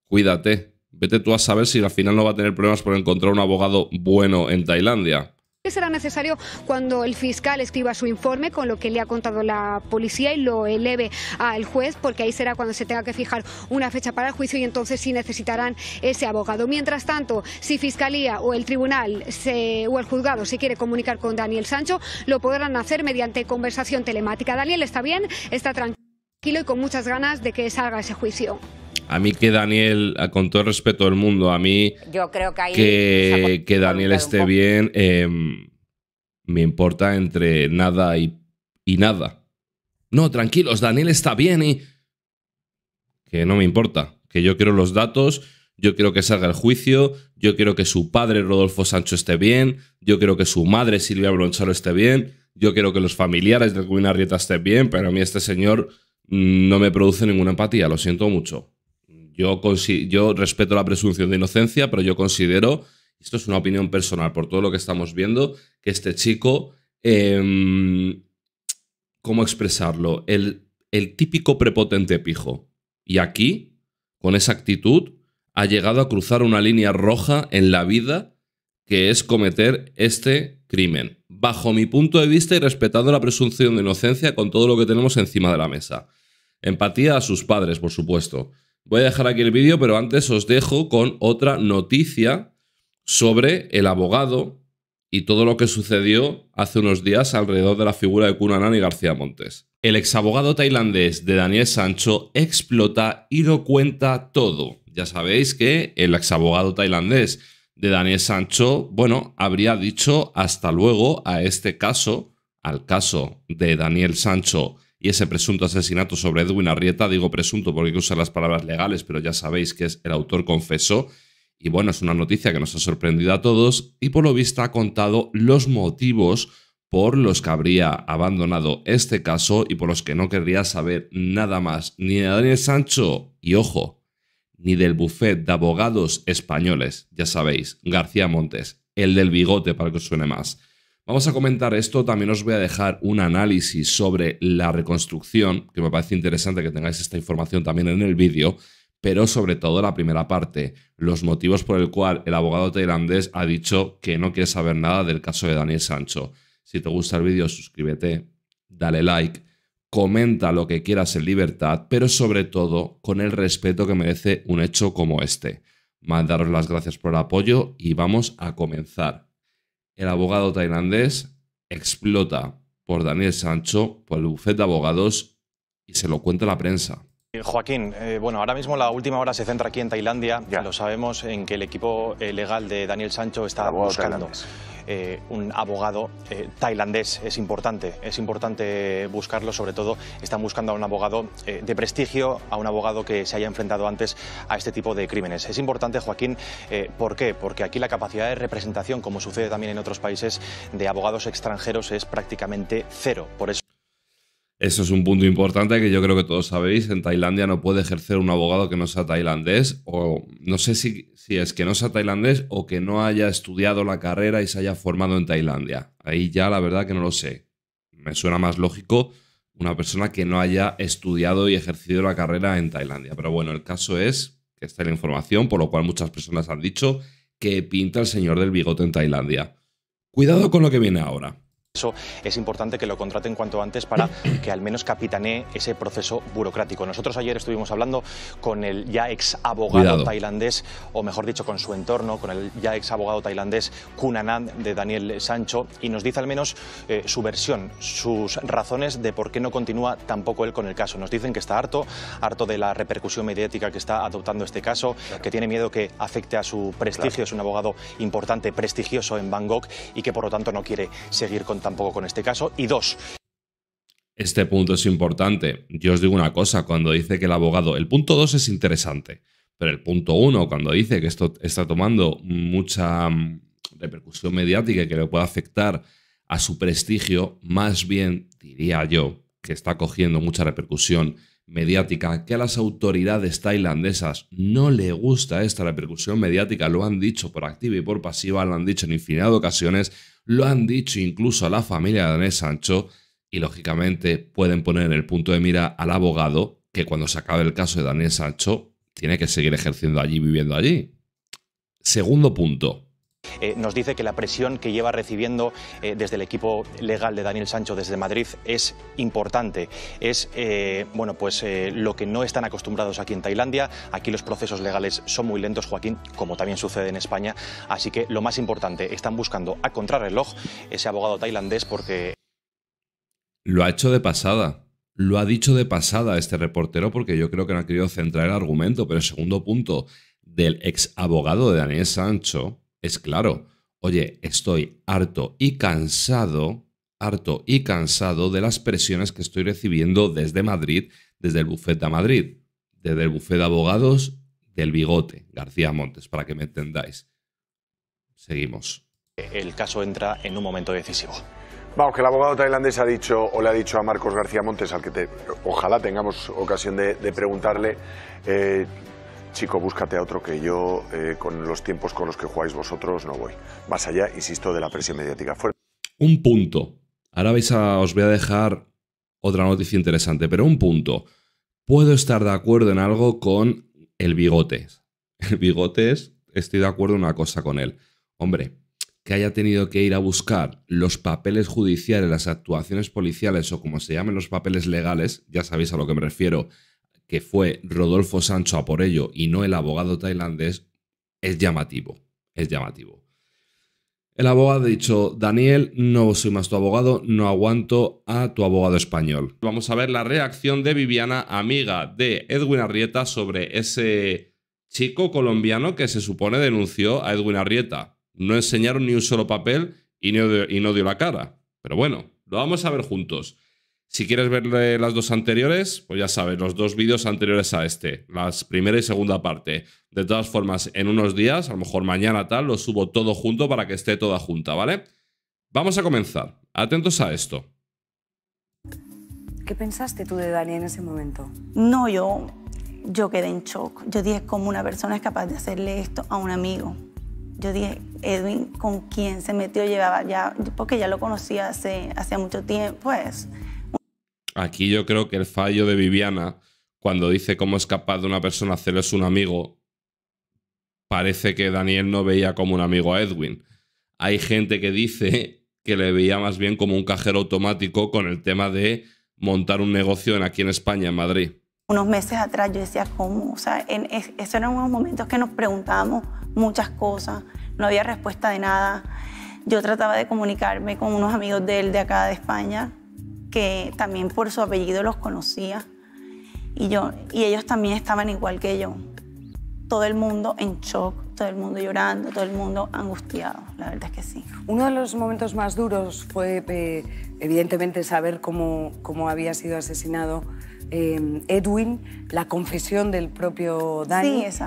cuídate. Vete tú a saber si al final no va a tener problemas por encontrar un abogado bueno en Tailandia será necesario cuando el fiscal escriba su informe con lo que le ha contado la policía y lo eleve al juez? Porque ahí será cuando se tenga que fijar una fecha para el juicio y entonces sí necesitarán ese abogado. Mientras tanto, si Fiscalía o el tribunal o el juzgado se quiere comunicar con Daniel Sancho, lo podrán hacer mediante conversación telemática. Daniel está bien, está tranquilo y con muchas ganas de que salga ese juicio a mí que Daniel, ah, con todo el respeto del mundo, a mí Yo creo que, Daniel esté bien, em, me importa entre nada y, nada. No, tranquilos, Daniel está bien y... Que no me importa, que yo quiero los datos, yo quiero que salga el juicio, yo quiero que su padre Rodolfo Sancho esté bien, yo quiero que su madre Silvia Broncharo esté bien, yo quiero que los familiares de Guinarrieta esté estén bien, pero a mí este señor mm, no me produce ninguna empatía, lo siento mucho yo, respeto la presunción de inocencia, pero yo considero, esto es una opinión personal por todo lo que estamos viendo, que este chico, em, ¿cómo expresarlo? El, el típico prepotente pijo. Y aquí, con esa actitud, ha llegado a cruzar una línea roja en la vida que es cometer este crimen. Bajo mi punto de vista y respetando la presunción de inocencia con todo lo que tenemos encima de la mesa. Empatía a sus padres, por supuesto. Voy a dejar aquí el vídeo, pero antes os dejo con otra noticia sobre el abogado y todo lo que sucedió hace unos días alrededor de la figura de Cunanan y García Montes. El exabogado tailandés de Daniel Sancho explota y lo cuenta todo. Ya sabéis que el exabogado tailandés de Daniel Sancho, bueno, habría dicho hasta luego a este caso, al caso de Daniel Sancho y ese presunto asesinato sobre Edwin Arrieta, digo presunto porque hay que usar las palabras legales, pero ya sabéis que es el autor confesó. Y bueno, es una noticia que nos ha sorprendido a todos y por lo visto ha contado los motivos por los que habría abandonado este caso y por los que no querría saber nada más ni de Daniel Sancho y ojo, ni del buffet de abogados españoles, ya sabéis, García Montes, el del bigote para que os suene más. Vamos a comentar esto, también os voy a dejar un análisis sobre la reconstrucción, que me parece interesante que tengáis esta información también en el vídeo, pero sobre todo la primera parte, los motivos por el cual el abogado tailandés ha dicho que no quiere saber nada del caso de Daniel Sancho. Si te gusta el vídeo, suscríbete, dale like, comenta lo que quieras en libertad, pero sobre todo con el respeto que merece un hecho como este. Mandaros las gracias por el apoyo y vamos a comenzar el abogado tailandés explota por Daniel Sancho, por el bufete de abogados y se lo cuenta la prensa. Joaquín, eh, bueno, ahora mismo la última hora se centra aquí en Tailandia. Lo sabemos en que el equipo eh, legal de Daniel Sancho está buscando eh, un abogado tailandés. Es importante, es importante buscarlo, sobre todo están buscando a un abogado de prestigio, a un abogado que se haya enfrentado antes a este tipo de crímenes. Es importante, Joaquín, ¿por qué? Porque aquí la capacidad de representación, como sucede también en otros países, de abogados extranjeros es prácticamente cero. Por eso eso es un punto importante que yo creo que todos sabéis. En Tailandia no puede ejercer un abogado que no sea tailandés o no sé si, es que no sea tailandés o que no haya estudiado la carrera y se haya formado en Tailandia. Ahí ya la verdad que no lo sé. Me suena más lógico una persona que no haya estudiado y ejercido la carrera en Tailandia. Pero bueno, el caso es que está la información, por lo cual muchas personas han dicho que pinta el señor del bigote en Tailandia. Cuidado con lo que viene ahora eso es importante que lo contraten cuanto antes para que al menos capitanee ese proceso burocrático. Nosotros ayer estuvimos hablando con el ya ex abogado tailandés, o mejor dicho, con su entorno, con el ya ex abogado tailandés Kunanan de Daniel Sancho, y nos dice al menos eh, su versión, sus razones de por qué no continúa tampoco él con el caso. Nos dicen que está harto, harto de la repercusión mediática que está adoptando este caso, que tiene miedo que afecte a su prestigio, es un abogado importante, prestigioso en Bangkok y que por lo tanto no quiere seguir con tampoco con este caso. Y dos. Este punto es importante. Yo os digo una cosa, cuando dice que el abogado, el punto dos es interesante, pero el punto uno, cuando dice que esto está tomando mucha mm, repercusión mediática y que le puede afectar a su prestigio, más bien diría yo que está cogiendo mucha repercusión mediática, que a las autoridades tailandesas no le gusta esta repercusión mediática, lo han dicho por activa y por pasiva, lo han dicho en infinidad de ocasiones, lo han dicho incluso a la familia de Daniel Sancho y lógicamente pueden poner en el punto de mira al abogado que cuando se acabe el caso de Daniel Sancho tiene que seguir ejerciendo allí, viviendo allí. Segundo punto, eh, nos dice que la presión que lleva recibiendo eh, desde el equipo legal de Daniel Sancho desde Madrid es importante. Es eh, bueno, pues lo que no están acostumbrados aquí en Tailandia. Aquí los procesos legales son muy lentos, Joaquín, como también sucede en España. Así que lo más importante, están buscando a contrarreloj ese abogado tailandés porque. Lo ha hecho de pasada. Lo ha dicho de pasada este reportero porque yo creo que no ha querido centrar el argumento, pero el segundo punto del ex abogado de Daniel Sancho, es claro. Oye, estoy harto y cansado, harto y cansado de las presiones que estoy recibiendo desde Madrid, desde el bufete de Madrid, desde el bufete de abogados del bigote, García Montes, para que me entendáis. Seguimos. El caso entra en un momento decisivo. Vamos, que el abogado tailandés ha dicho, o le ha dicho a Marcos García Montes, al que ojalá tengamos ocasión de, preguntarle, eh, chico, búscate a otro que yo, eh, con los tiempos con los que jugáis vosotros, no voy. Más allá, insisto, de la presión mediática Un punto. Ahora vais a, os voy a dejar otra noticia interesante, pero un punto. Puedo estar de acuerdo en algo con el bigotes. El bigotes, estoy de acuerdo en una cosa con él. Hombre, que haya tenido que ir a buscar los papeles judiciales, las actuaciones policiales o como se llamen los papeles legales, ya sabéis a lo que me refiero, que fue Rodolfo Sancho a por ello y no el abogado tailandés, es llamativo. Es llamativo. El abogado ha dicho, Daniel, no soy más tu abogado, no aguanto a tu abogado español. Vamos a ver la reacción de Viviana, amiga de Edwin Arrieta, sobre ese chico colombiano que se supone denunció a Edwin Arrieta. No enseñaron ni un solo papel y no dio, y no dio la cara. Pero bueno, lo vamos a ver juntos. Si quieres ver eh, las dos anteriores, pues ya sabes, los dos vídeos anteriores a este, las primera y segunda parte. De todas formas, en unos días, a lo mejor mañana tal, lo subo todo junto para que esté toda junta, ¿vale? Vamos a comenzar. Atentos a esto. ¿Qué pensaste tú de Dani en ese momento? No, yo, yo quedé en shock. Yo dije, ¿cómo una persona es capaz de hacerle esto a un amigo? Yo dije, Edwin, ¿con quién se metió? Llevaba ya, porque ya lo conocía hace, hace mucho tiempo, pues aquí yo creo que el fallo de Viviana, cuando dice cómo es capaz de una persona hacerles un amigo, parece que Daniel no veía como un amigo a Edwin. Hay gente que dice que le veía más bien como un cajero automático con el tema de montar un negocio aquí en España, en Madrid. Unos meses atrás yo decía, ¿cómo? O sea, en, esos eran unos momentos que nos preguntábamos muchas cosas, no había respuesta de nada. Yo trataba de comunicarme con unos amigos de él de acá de España, que también por su apellido los conocía. Y, yo, y ellos también estaban igual que yo. Todo el mundo en shock, todo el mundo llorando, todo el mundo angustiado, la verdad es que sí. Uno de los momentos más duros fue, eh, evidentemente, saber cómo, cómo había sido asesinado eh, Edwin, la confesión del propio Dani. Sí,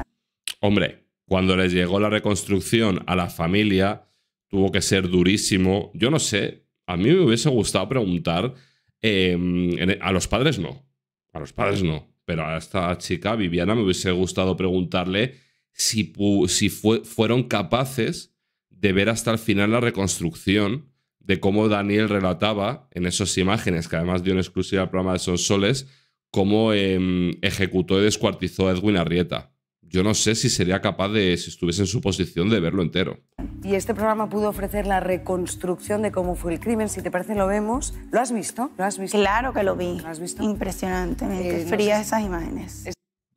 Hombre, cuando les llegó la reconstrucción a la familia, tuvo que ser durísimo. Yo no sé, a mí me hubiese gustado preguntar Em, e, a los padres no. A los padres no. Pero a esta chica, Viviana, me hubiese gustado preguntarle si, si fueron capaces de ver hasta el final la reconstrucción de cómo Daniel relataba en esas imágenes, que además dio una exclusiva al programa de Soles, cómo em, ejecutó y descuartizó a Edwin Arrieta yo no sé si sería capaz de, si estuviese en su posición, de verlo entero. Y este programa pudo ofrecer la reconstrucción de cómo fue el crimen. Si te parece, lo vemos. ¿Lo has visto? Claro que lo vi. ¿Lo has visto? Impresionantemente eh, esas imágenes.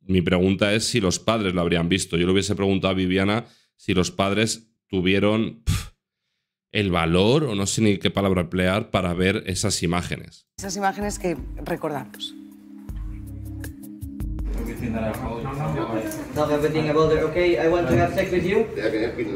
Mi pregunta es si los padres lo habrían visto. Yo le hubiese preguntado a Viviana si los padres tuvieron el valor, o no sé ni qué palabra emplear, para ver esas imágenes. Esas imágenes que recordamos.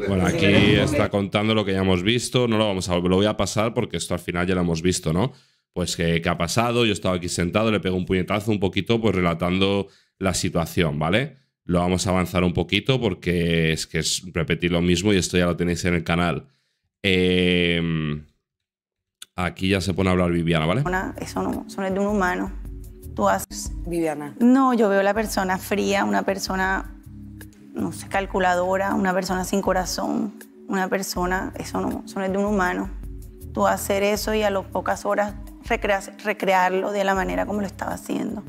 Bueno, aquí está contando lo que ya hemos visto. No lo vamos a lo voy a pasar porque esto al final ya lo hemos visto, ¿no? Pues que, ha pasado, yo estaba aquí sentado, le pego un puñetazo un poquito, pues relatando la situación, ¿vale? Lo vamos a avanzar un poquito porque es que es repetir lo mismo y esto ya lo tenéis en el canal. Em, aquí ya se pone a hablar Viviana, ¿vale? eso no, son de un humano tú haces. Viviana. No, yo veo la persona fría, una persona, no sé, calculadora, una persona sin corazón, una persona, eso no, es de un humano. Tú hacer eso y a las pocas horas recrearlo de la manera como lo estaba haciendo.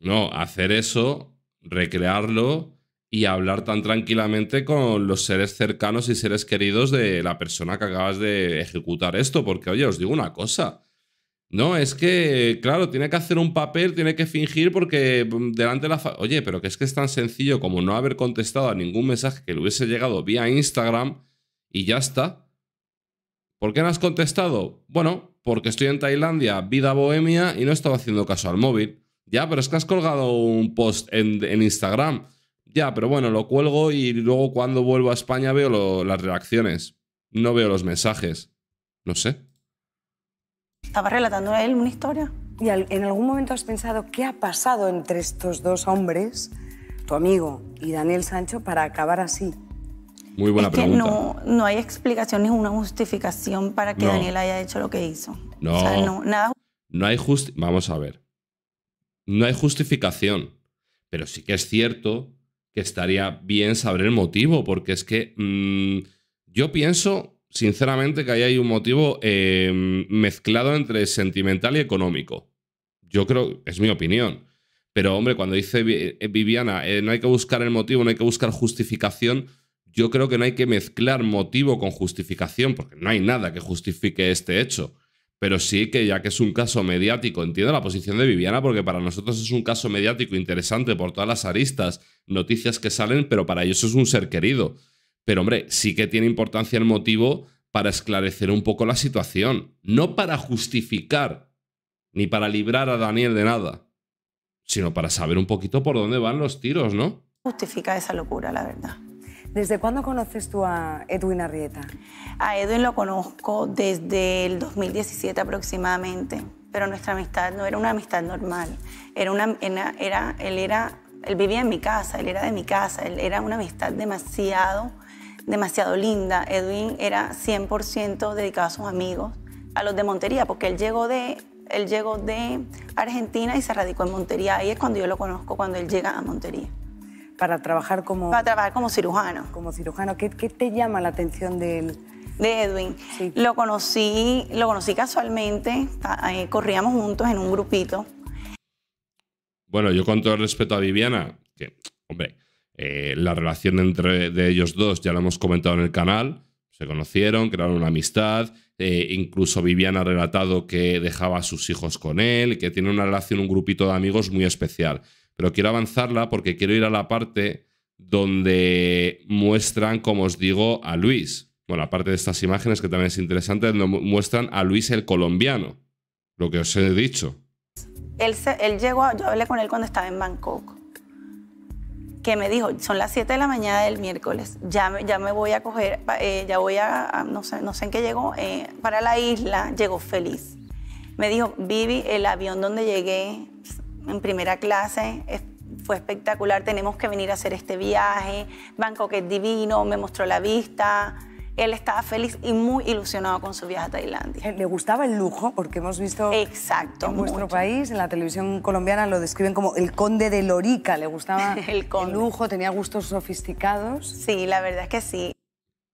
No, hacer eso, recrearlo y hablar tan tranquilamente con los seres cercanos y seres queridos de la persona que acabas de ejecutar esto, porque oye, os digo una cosa, no, es que, claro, tiene que hacer un papel, tiene que fingir porque mm, delante de la... Oye, pero que es que es tan sencillo como no haber contestado a ningún mensaje que le hubiese llegado vía Instagram y ya está. ¿Por qué no has contestado? Bueno, porque estoy en Tailandia, vida bohemia y no estaba haciendo caso al móvil. Ya, pero es que has colgado un post en, Instagram. Ya, pero bueno, lo cuelgo y luego cuando vuelvo a España veo las reacciones. No veo los mensajes. No sé. Estaba relatando a él una historia. ¿Y en algún momento has pensado qué ha pasado entre estos dos hombres, tu amigo y Daniel Sancho, para acabar así? Muy buena es pregunta. Que no, no hay explicación ni una justificación para que Daniel haya hecho lo que hizo. No. O sea, no, nada. No hay just... Vamos a ver. No hay justificación. Pero sí que es cierto que estaría bien saber el motivo, porque es que mm, yo pienso sinceramente, que ahí hay un motivo eh, mezclado entre sentimental y económico. Yo creo, es mi opinión. Pero, hombre, cuando dice eh, Viviana, eh, no hay que buscar el motivo, no hay que buscar justificación, yo creo que no hay que mezclar motivo con justificación, porque no hay nada que justifique este hecho. Pero sí que ya que es un caso mediático, entiendo la posición de Viviana, porque para nosotros es un caso mediático interesante por todas las aristas, noticias que salen, pero para ellos es un ser querido. Pero hombre, sí que tiene importancia el motivo para esclarecer un poco la situación, no para justificar ni para librar a Daniel de nada, sino para saber un poquito por dónde van los tiros, ¿no? Justifica esa locura, la verdad. ¿Desde cuándo conoces tú a Edwin Arrieta? A Edwin lo conozco desde el 2017 aproximadamente, pero nuestra amistad no era una amistad normal. Era una, era, él, era, él vivía en mi casa, él era de mi casa, él era una amistad demasiado demasiado linda. Edwin era 100% dedicado a sus amigos, a los de Montería, porque él llegó de, él llegó de Argentina y se radicó en Montería. Ahí es cuando yo lo conozco, cuando él llega a Montería. Para trabajar como... Para trabajar como cirujano. Como cirujano. ¿Qué, te llama la atención de De Edwin. Lo, conocí, lo conocí casualmente, corríamos juntos en un grupito. Bueno, yo con todo el respeto a Viviana, que, hombre, eh, la relación entre ellos dos ya la hemos comentado en el canal. Se conocieron, crearon una amistad. Eh, incluso Viviana ha relatado que dejaba a sus hijos con él, que tiene una relación, un grupito de amigos muy especial. Pero quiero avanzarla porque quiero ir a la parte donde muestran, como os digo, a Luis. Bueno, aparte de estas imágenes que también es interesante, donde muestran a Luis el colombiano, lo que os he dicho. Él, llegó, yo hablé con él cuando estaba en Bangkok que me dijo, son las 7 de la mañana del miércoles, ya me, ya me voy a coger, eh, ya voy a, no sé, no sé en qué llegó, eh, para la isla, llegó feliz. Me dijo, Vivi, el avión donde llegué en primera clase fue espectacular, tenemos que venir a hacer este viaje, banco que es divino, me mostró la vista, él estaba feliz y muy ilusionado con su viaje a Tailandia. Eh, le gustaba el lujo, porque hemos visto Exacto, en nuestro país, en la televisión colombiana, lo describen como el conde de Lorica. Le gustaba el, lujo, tenía gustos sofisticados. Sí, la verdad es que sí.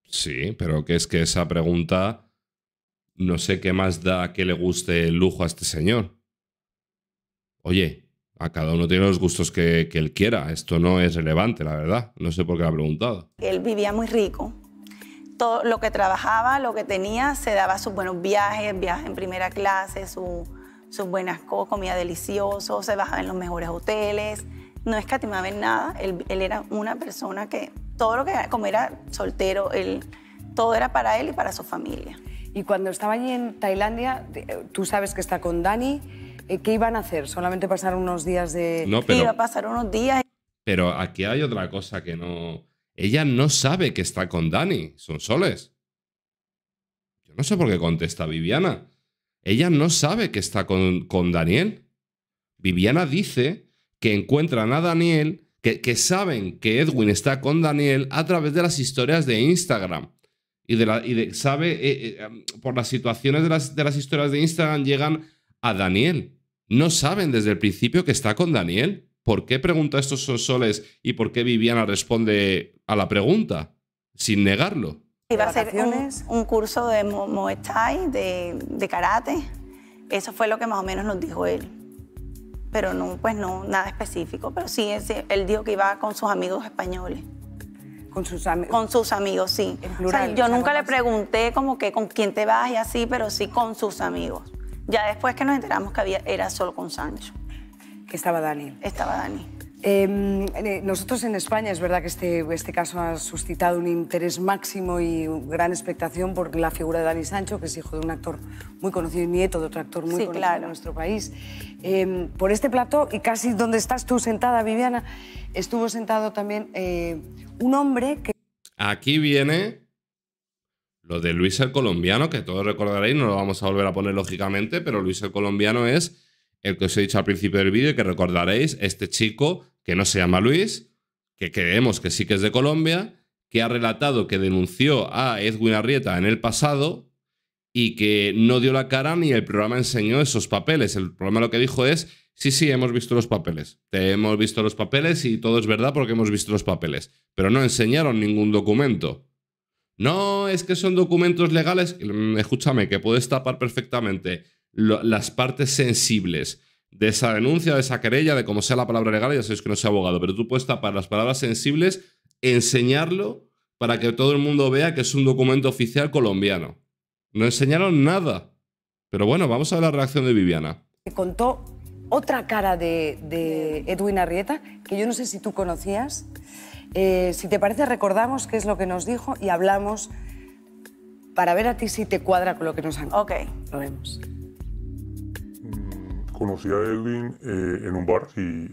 Sí, pero que es que esa pregunta no sé qué más da que le guste el lujo a este señor. Oye, a cada uno tiene los gustos que, que, él quiera. Esto no es relevante, la verdad. No sé por qué lo ha preguntado. Él vivía muy rico, todo lo que trabajaba, lo que tenía, se daba sus buenos viajes, viajes en primera clase, su, sus buenas cosas, comida delicioso, se bajaba en los mejores hoteles, no escatimaba en nada. Él, era una persona que todo lo que, como era soltero, él, todo era para él y para su familia. Y cuando estaba allí en Tailandia, tú sabes que está con Dani, eh, ¿qué iban a hacer? ¿Solamente pasar unos días de...? No, pero... Iba a pasar unos días. Pero aquí hay otra cosa que no ella no sabe que está con Dani, son soles. Yo no sé por qué contesta Viviana. Ella no sabe que está con, con Daniel. Viviana dice que encuentran a Daniel, que, que, saben que Edwin está con Daniel a través de las historias de Instagram. Y, de, la, y sabe, eh, eh, por las situaciones de las, de las historias de Instagram llegan a Daniel. No saben desde el principio que está con Daniel. ¿por qué pregunta estos soles y por qué Viviana responde a la pregunta sin negarlo? Iba a ser un, curso de Muay de, karate. Eso fue lo que más o menos nos dijo él. Pero no, pues no, nada específico. Pero sí, él dijo que iba con sus amigos españoles. Con sus amigos. Con sus amigos, sí. yo nunca le pregunté como que con quién te vas y así, pero sí con sus amigos. Ya después que nos enteramos que era solo con Sancho. Estaba Dani. Estaba Dani. Em, eh, nosotros en España es verdad que este, este caso ha suscitado un interés máximo y gran expectación por la figura de Dani Sancho, que es hijo de un actor muy conocido y nieto de otro actor muy conocido en nuestro país. Em, por este plato, y casi donde estás tú sentada, Viviana, estuvo sentado también eh, un hombre que... Aquí viene lo de Luis el Colombiano, que todos recordaréis, no lo vamos a volver a poner lógicamente, pero Luis el Colombiano es el que os he dicho al principio del vídeo, que recordaréis, este chico que no se llama Luis, que creemos que sí que es de Colombia, que ha relatado que denunció a Edwin Arrieta en el pasado y que no dio la cara ni el programa enseñó esos papeles. El programa lo que dijo es, sí, sí, hemos visto los papeles. Te hemos visto los papeles y todo es verdad porque hemos visto los papeles. Pero no enseñaron ningún documento. No, es que son documentos legales. Mm, escúchame, que puedes tapar perfectamente las partes sensibles de esa denuncia, de esa querella, de cómo sea la palabra legal, ya sabéis que no soy abogado, pero tú puedes tapar las palabras sensibles, enseñarlo para que todo el mundo vea que es un documento oficial colombiano. No enseñaron nada. Pero bueno, vamos a ver la reacción de Viviana. Contó otra cara de, Edwin Arrieta, que yo no sé si tú conocías. Eh, si te parece, recordamos qué es lo que nos dijo y hablamos para ver a ti si te cuadra con lo que nos han Ok. Lo vemos conocí a Edwin eh, en un bar y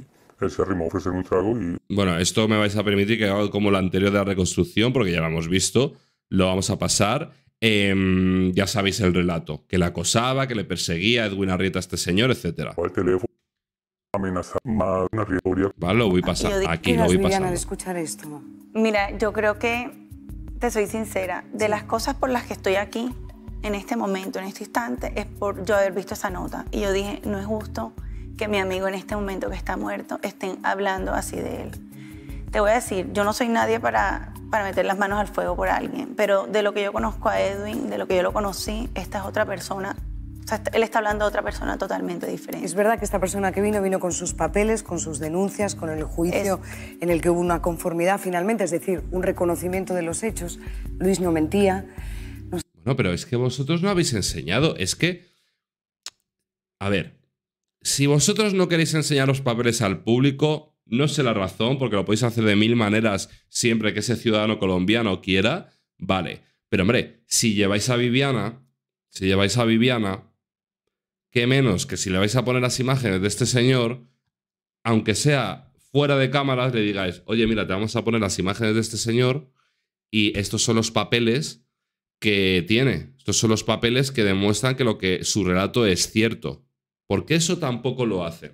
él se arrimó a un trago y... Bueno, esto me vais a permitir que haga como la anterior de la reconstrucción, porque ya lo hemos visto, lo vamos a pasar. Em, ya sabéis el relato, que la acosaba, que le perseguía Edwin Arrieta a este señor, etc. El teléfono más una Vale, lo voy a pasar Aquí lo voy a pasar esto? Mira, yo creo que, te soy sincera, de las cosas por las que estoy aquí, en este momento, en este instante, es por yo haber visto esa nota. Y yo dije, no es justo que mi amigo en este momento que está muerto estén hablando así de él. Te voy a decir, yo no soy nadie para, para meter las manos al fuego por alguien, pero de lo que yo conozco a Edwin, de lo que yo lo conocí, esta es otra persona o sea, él está hablando de otra persona totalmente diferente. Es verdad que esta persona que vino vino con sus papeles, con sus denuncias, con el juicio en el que hubo una conformidad finalmente, es decir, un reconocimiento de los hechos. Luis no mentía. No, pero es que vosotros no habéis enseñado. Es que... A ver, si vosotros no queréis enseñar los papeles al público, no sé la razón, porque lo podéis hacer de mil maneras siempre que ese ciudadano colombiano quiera. Vale. Pero hombre, si lleváis a Viviana, si lleváis a Viviana, qué menos que si le vais a poner las imágenes de este señor, aunque sea fuera de cámaras, le digáis, oye, mira, te vamos a poner las imágenes de este señor y estos son los papeles que tiene. Estos son los papeles que demuestran que, lo que su relato es cierto. Porque eso tampoco lo hace.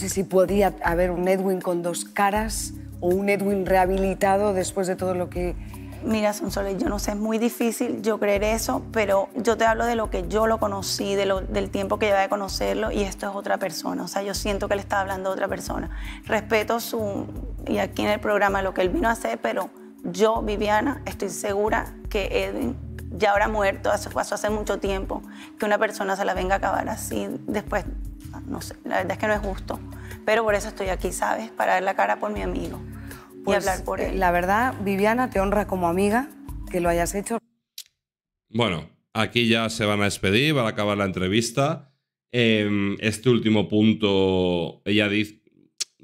No sé si podía haber un Edwin con dos caras o un Edwin rehabilitado después de todo lo que... Mira, Sonsole, yo no sé, es muy difícil yo creer eso, pero yo te hablo de lo que yo lo conocí, de lo, del tiempo que lleva de conocerlo y esto es otra persona. O sea, yo siento que le está hablando a otra persona. Respeto su... y aquí en el programa lo que él vino a hacer, pero yo, Viviana, estoy segura que Edwin ya habrá muerto, pasó hace mucho tiempo, que una persona se la venga a acabar así después, no sé, la verdad es que no es justo, pero por eso estoy aquí, ¿sabes? Para dar la cara por mi amigo y pues, hablar por eh, él. La verdad, Viviana, te honra como amiga que lo hayas hecho. Bueno, aquí ya se van a despedir, van a acabar la entrevista. Em, este último punto, ella dice,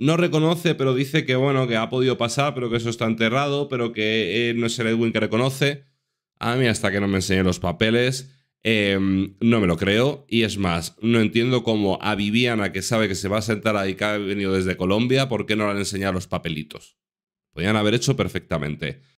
no reconoce, pero dice que bueno, que ha podido pasar, pero que eso está enterrado, pero que eh, no es el Edwin que reconoce. A mí hasta que no me enseñe los papeles, em, no me lo creo. Y es más, no entiendo cómo a Viviana, que sabe que se va a sentar ahí, que ha venido desde Colombia, ¿por qué no le han enseñado los papelitos? Podían haber hecho perfectamente.